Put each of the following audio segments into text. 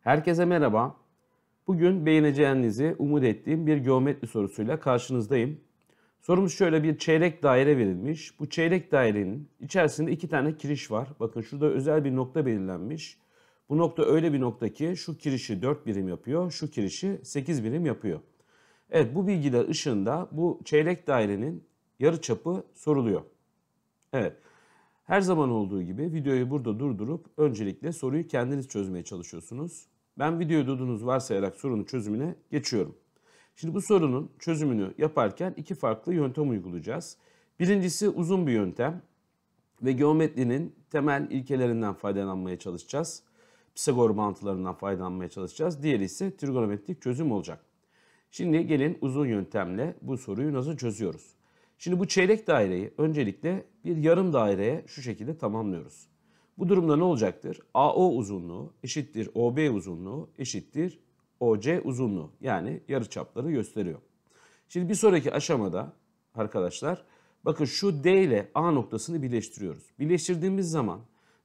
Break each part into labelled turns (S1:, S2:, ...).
S1: Herkese merhaba. Bugün beğeneceğinizi umut ettiğim bir geometri sorusuyla karşınızdayım. Sorumuz şöyle bir çeyrek daire verilmiş. Bu çeyrek dairenin içerisinde iki tane kiriş var. Bakın şurada özel bir nokta belirlenmiş. Bu nokta öyle bir nokta ki şu kirişi 4 birim yapıyor, şu kirişi 8 birim yapıyor. Evet bu bilgiler ışığında bu çeyrek dairenin yarıçapı soruluyor. Evet. Her zaman olduğu gibi videoyu burada durdurup öncelikle soruyu kendiniz çözmeye çalışıyorsunuz. Ben videoyu duyduğunuz varsayarak sorunun çözümüne geçiyorum. Şimdi bu sorunun çözümünü yaparken iki farklı yöntem uygulayacağız. Birincisi uzun bir yöntem ve geometrinin temel ilkelerinden faydalanmaya çalışacağız. Pisagor mantılarından faydalanmaya çalışacağız. Diğeri ise trigonometrik çözüm olacak. Şimdi gelin uzun yöntemle bu soruyu nasıl çözüyoruz? Şimdi bu çeyrek daireyi öncelikle bir yarım daireye şu şekilde tamamlıyoruz. Bu durumda ne olacaktır? AO uzunluğu eşittir OB uzunluğu eşittir OC uzunluğu. Yani yarıçapları gösteriyor. Şimdi bir sonraki aşamada arkadaşlar bakın şu D ile A noktasını birleştiriyoruz. Birleştirdiğimiz zaman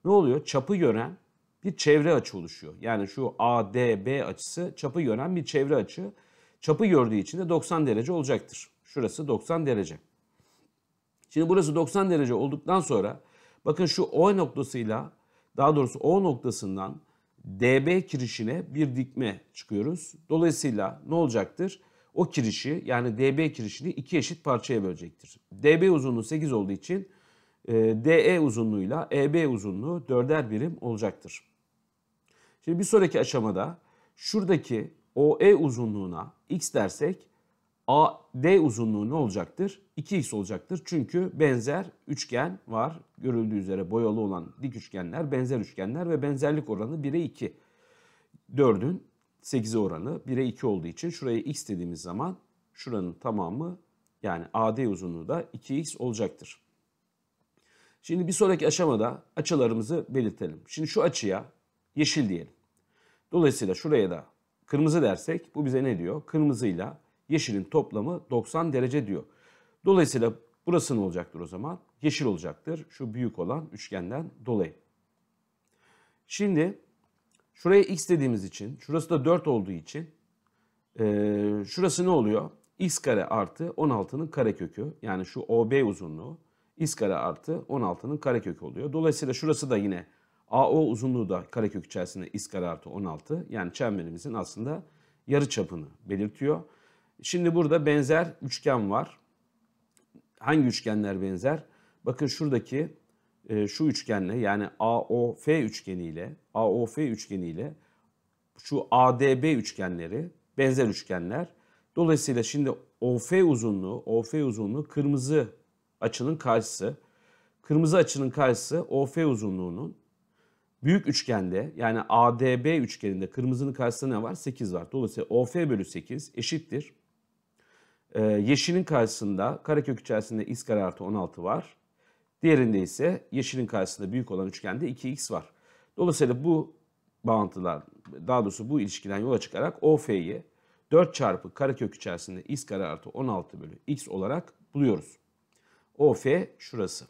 S1: ne oluyor? Çapı gören bir çevre açı oluşuyor. Yani şu ADB açısı çapı gören bir çevre açı. Çapı gördüğü için de 90 derece olacaktır. Şurası 90 derece. Şimdi burası 90 derece olduktan sonra Bakın şu O noktasıyla daha doğrusu O noktasından DB kirişine bir dikme çıkıyoruz. Dolayısıyla ne olacaktır? O kirişi yani DB kirişini iki eşit parçaya bölecektir. DB uzunluğu 8 olduğu için DE e uzunluğuyla EB uzunluğu 4'er birim olacaktır. Şimdi bir sonraki aşamada şuradaki OE uzunluğuna x dersek AD uzunluğu ne olacaktır? 2x olacaktır. Çünkü benzer üçgen var. Görüldüğü üzere boyalı olan dik üçgenler, benzer üçgenler ve benzerlik oranı 1'e 2. 4'ün 8'e oranı 1'e 2 olduğu için şuraya x dediğimiz zaman şuranın tamamı yani AD uzunluğu da 2x olacaktır. Şimdi bir sonraki aşamada açılarımızı belirtelim. Şimdi şu açıya yeşil diyelim. Dolayısıyla şuraya da kırmızı dersek bu bize ne diyor? Kırmızıyla Yeşilin toplamı 90 derece diyor. Dolayısıyla burası ne olacaktır o zaman? Yeşil olacaktır şu büyük olan üçgenden dolayı. Şimdi şuraya x dediğimiz için, şurası da 4 olduğu için e, şurası ne oluyor? x kare artı 16'nın karekökü yani şu OB uzunluğu x kare artı 16'nın karekökü oluyor. Dolayısıyla şurası da yine AO uzunluğu da karekök içerisinde x kare artı 16 yani çemberimizin aslında yarı çapını belirtiyor. Şimdi burada benzer üçgen var. Hangi üçgenler benzer? Bakın şuradaki e, şu üçgenle yani AOF üçgeniyle AOF üçgeniyle şu ADB üçgenleri benzer üçgenler. Dolayısıyla şimdi OF uzunluğu, OF uzunluğu kırmızı açının karşısı. Kırmızı açının karşısı OF uzunluğunun büyük üçgende yani ADB üçgeninde kırmızının karşısında ne var? 8 var. Dolayısıyla OF bölü 8 eşittir ee, yeşilin karşısında karekök içerisinde kare artı 16 var. Diğerinde ise yeşilin karşısında büyük olan üçgende 2x var. Dolayısıyla bu bağıntılar daha doğrusu bu ilişkiden yola çıkarak OF'yi 4 çarpı karekök içerisinde x kare artı 16 bölü x olarak buluyoruz. OF şurası.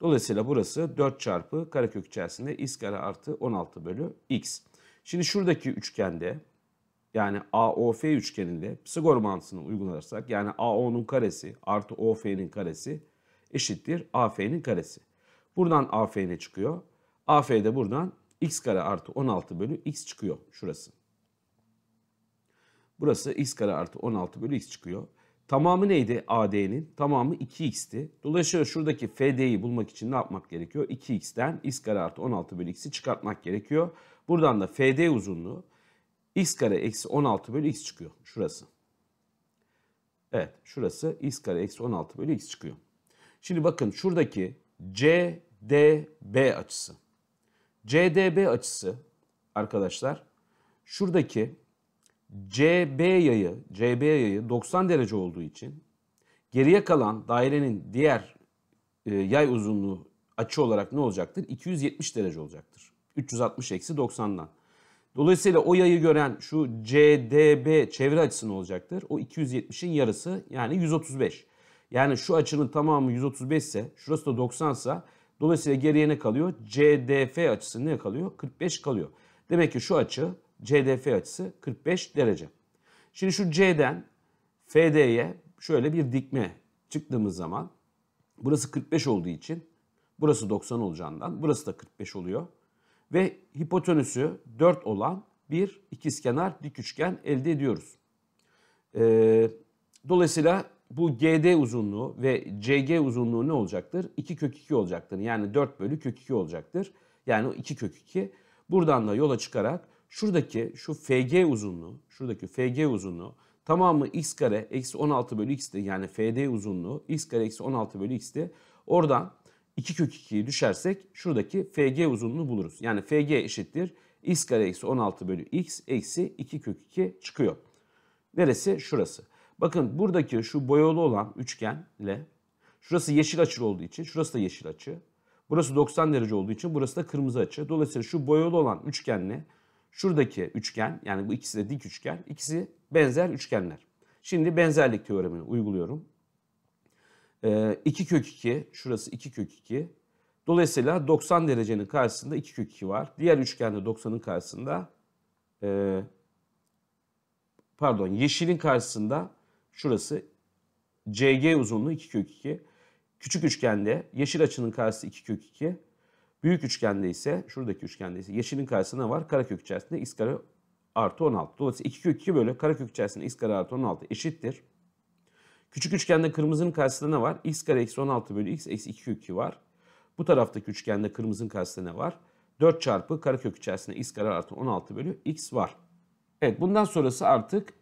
S1: Dolayısıyla burası 4 çarpı karekök içerisinde x kare artı 16 bölü x. Şimdi şuradaki üçgende yani AOF üçgeninde Pisagor mantığını uygularsak yani AO'nun karesi artı OF'nin karesi eşittir AF'nin karesi. Buradan AF ne çıkıyor? AF de buradan x kare artı 16 bölü x çıkıyor şurası. Burası x kare artı 16 bölü x çıkıyor. Tamamı neydi AD'nin? Tamamı 2x'ti. Dolayısıyla şuradaki FD'yi bulmak için ne yapmak gerekiyor? 2x'ten x kare artı 16 bölü x'i çıkartmak gerekiyor. Buradan da FD uzunluğu x kare eksi 16 bölü x çıkıyor. Şurası. Evet şurası x kare eksi 16 bölü x çıkıyor. Şimdi bakın şuradaki CDB açısı. CDB açısı arkadaşlar şuradaki CB yayı, CB yayı 90 derece olduğu için geriye kalan dairenin diğer e, yay uzunluğu açı olarak ne olacaktır? 270 derece olacaktır. 360 eksi 90'dan. Dolayısıyla o yayı gören şu CDB çevre açısı ne olacaktır? O 270'in yarısı yani 135. Yani şu açının tamamı 135 ise şurası da 90 ise dolayısıyla geriye ne kalıyor? CDF açısı ne kalıyor? 45 kalıyor. Demek ki şu açı CDF açısı 45 derece. Şimdi şu C'den FD'ye şöyle bir dikme çıktığımız zaman burası 45 olduğu için burası 90 olacağından burası da 45 oluyor ve hipotenüsü 4 olan bir ikizkenar dik üçgen elde ediyoruz. Ee, dolayısıyla bu GD uzunluğu ve CG uzunluğu ne olacaktır? 2 kök 2 olacaktır. Yani 4 bölü kök 2 olacaktır. Yani 2 kök 2. Buradan da yola çıkarak şuradaki şu FG uzunluğu, şuradaki FG uzunluğu tamamı x kare eksi 16 bölü x'ti. Yani FD uzunluğu x kare eksi 16 bölü x'ti. Oradan 2 kök 2'yi düşersek şuradaki FG uzunluğunu buluruz. Yani FG eşittir x kare eksi 16 bölü x eksi 2 kök 2 çıkıyor. Neresi? Şurası. Bakın buradaki şu boyalı olan üçgenle şurası yeşil açı olduğu için şurası da yeşil açı. Burası 90 derece olduğu için burası da kırmızı açı. Dolayısıyla şu boyalı olan üçgenle şuradaki üçgen yani bu ikisi de dik üçgen ikisi benzer üçgenler. Şimdi benzerlik teoremini uyguluyorum. E, ee, 2 kök 2, şurası 2 kök 2. Dolayısıyla 90 derecenin karşısında 2 kök 2 var. Diğer üçgende 90'ın karşısında, e, pardon yeşilin karşısında şurası CG uzunluğu 2 kök 2. Küçük üçgende yeşil açının karşısı 2 kök 2. Büyük üçgende ise, şuradaki üçgende ise yeşilin karşısında var? Karakök içerisinde x kare artı 16. Dolayısıyla 2 kök 2 bölü karakök içerisinde x kare artı 16 eşittir. Küçük üçgende kırmızının karşısında ne var? x kare eksi 16 bölü x eksi 2 kökü var. Bu taraftaki üçgende kırmızının karşısında ne var? 4 çarpı karekök içerisinde x kare artı 16 bölü x var. Evet bundan sonrası artık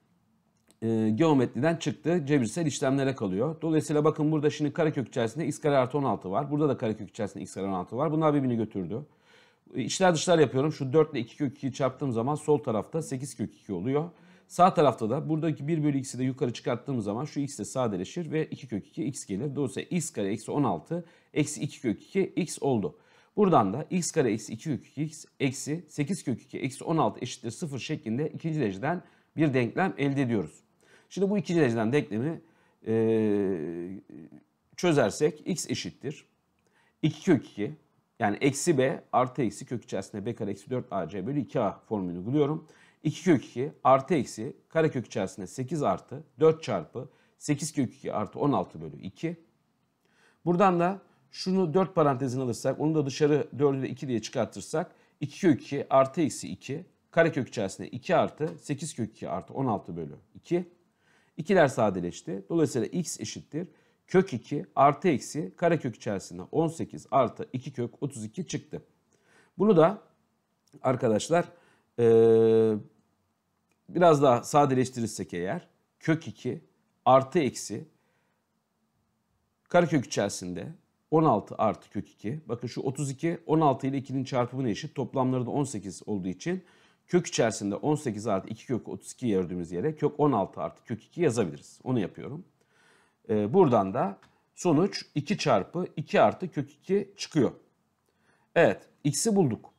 S1: e, geometriden çıktı. Cebirsel işlemlere kalıyor. Dolayısıyla bakın burada şimdi karekök içerisinde x kare artı 16 var. Burada da karekök içerisinde x kare 16 var. Bunlar birbirini götürdü. E, içler dışlar yapıyorum. Şu 4 ile 2 kök 2'yi çarptığım zaman sol tarafta 8 kök 2 oluyor. Sağ tarafta da buradaki 1 bölü x'i de yukarı çıkarttığımız zaman şu x de sadeleşir ve 2 kök 2 x gelir. Dolayısıyla x kare eksi 16 eksi 2 kök 2 x oldu. Buradan da x kare eksi 2 kök 2 x eksi 8 kök 2 eksi 16 eşittir 0 şeklinde ikinci dereceden bir denklem elde ediyoruz. Şimdi bu ikinci dereceden denklemi e, çözersek x eşittir. 2 kök 2 yani eksi b artı eksi kök içerisinde b kare eksi 4ac bölü 2a formülünü uyguluyorum. 2 kök 2 artı eksi karekök içerisinde 8 artı 4 çarpı 8 kök 2 artı 16 bölü 2. Buradan da şunu 4 parantezin alırsak onu da dışarı 4'ü de 2 diye çıkartırsak 2 kök 2 artı eksi 2 karekök içerisinde 2 artı 8 kök 2 artı 16 bölü 2. İkiler sadeleşti. Dolayısıyla x eşittir. Kök 2 artı eksi karekök içerisinde 18 artı 2 kök 32 çıktı. Bunu da arkadaşlar e, biraz daha sadeleştirirsek eğer kök 2 artı eksi karekök içerisinde 16 artı kök 2. Bakın şu 32 16 ile 2'nin çarpımına eşit. Toplamları da 18 olduğu için kök içerisinde 18 artı 2 kök 32 gördüğümüz yere kök 16 artı kök 2 yazabiliriz. Onu yapıyorum. Ee, buradan da sonuç 2 çarpı 2 artı kök 2 çıkıyor. Evet x'i bulduk.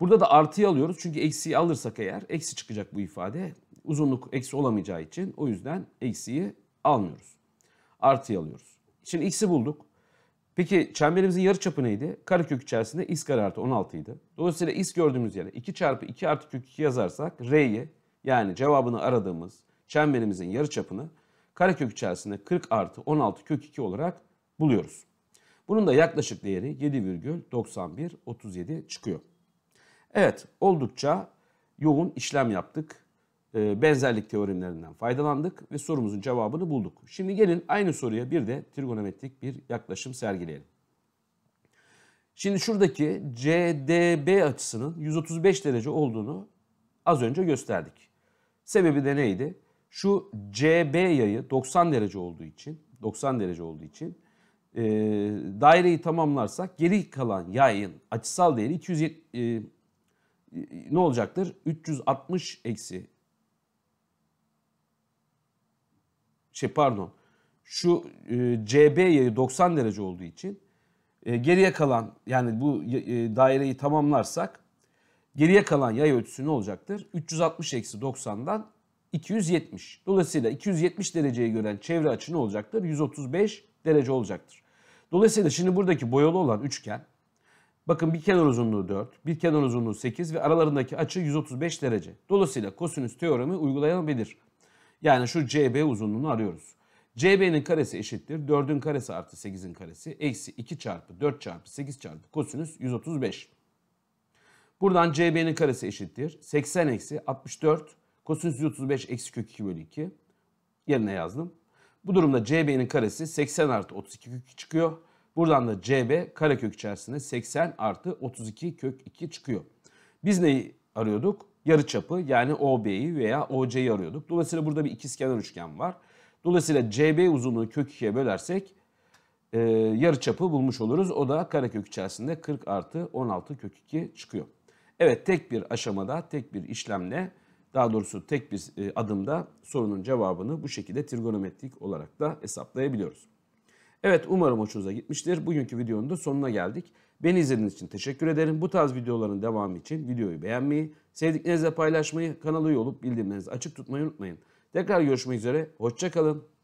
S1: Burada da artıyı alıyoruz çünkü eksiyi alırsak eğer eksi çıkacak bu ifade. Uzunluk eksi olamayacağı için o yüzden eksiyi almıyoruz. Artıyı alıyoruz. Şimdi x'i bulduk. Peki çemberimizin yarı çapı neydi? Karekök içerisinde x kare artı 16 idi. Dolayısıyla x gördüğümüz yere 2 çarpı 2 artı kök 2 yazarsak r'yi yani cevabını aradığımız çemberimizin yarı çapını karekök içerisinde 40 artı 16 kök 2 olarak buluyoruz. Bunun da yaklaşık değeri 7,9137 çıkıyor. Evet oldukça yoğun işlem yaptık. Ee, benzerlik teoremlerinden faydalandık ve sorumuzun cevabını bulduk. Şimdi gelin aynı soruya bir de trigonometrik bir yaklaşım sergileyelim. Şimdi şuradaki CDB açısının 135 derece olduğunu az önce gösterdik. Sebebi de neydi? Şu CB yayı 90 derece olduğu için 90 derece olduğu için e, daireyi tamamlarsak geri kalan yayın açısal değeri 270, e, ne olacaktır? 360 eksi şey pardon şu e, CB yayı 90 derece olduğu için e, geriye kalan yani bu e, daireyi tamamlarsak geriye kalan yay ölçüsü ne olacaktır? 360 eksi 90'dan 270. Dolayısıyla 270 dereceyi gören çevre açı ne olacaktır? 135 derece olacaktır. Dolayısıyla şimdi buradaki boyalı olan üçgen Bakın bir kenar uzunluğu 4, bir kenar uzunluğu 8 ve aralarındaki açı 135 derece. Dolayısıyla kosinüs teoremi uygulanabilir. Yani şu CB uzunluğunu arıyoruz. CB'nin karesi eşittir 4'ün karesi artı 8'in karesi eksi 2 çarpı 4 çarpı 8 çarpı kosinüs 135. Buradan CB'nin karesi eşittir 80 eksi 64 kosinüs 135 eksi kök 2 bölü 2 yerine yazdım. Bu durumda CB'nin karesi 80 artı 32 kök 2 çıkıyor. Buradan da CB karekök içerisinde 80 artı 32 kök 2 çıkıyor. Biz neyi arıyorduk? Yarı çapı yani OB'yi veya OC'yi arıyorduk. Dolayısıyla burada bir ikizkenar üçgen var. Dolayısıyla CB uzunluğu kök 2'ye bölersek e, yarı çapı bulmuş oluruz. O da karekök içerisinde 40 artı 16 kök 2 çıkıyor. Evet tek bir aşamada tek bir işlemle daha doğrusu tek bir e, adımda sorunun cevabını bu şekilde trigonometrik olarak da hesaplayabiliyoruz. Evet umarım hoşunuza gitmiştir. Bugünkü videonun da sonuna geldik. Beni izlediğiniz için teşekkür ederim. Bu tarz videoların devamı için videoyu beğenmeyi, sevdiklerinizle paylaşmayı, kanala üye olup bildirimlerinizi açık tutmayı unutmayın. Tekrar görüşmek üzere. Hoşçakalın.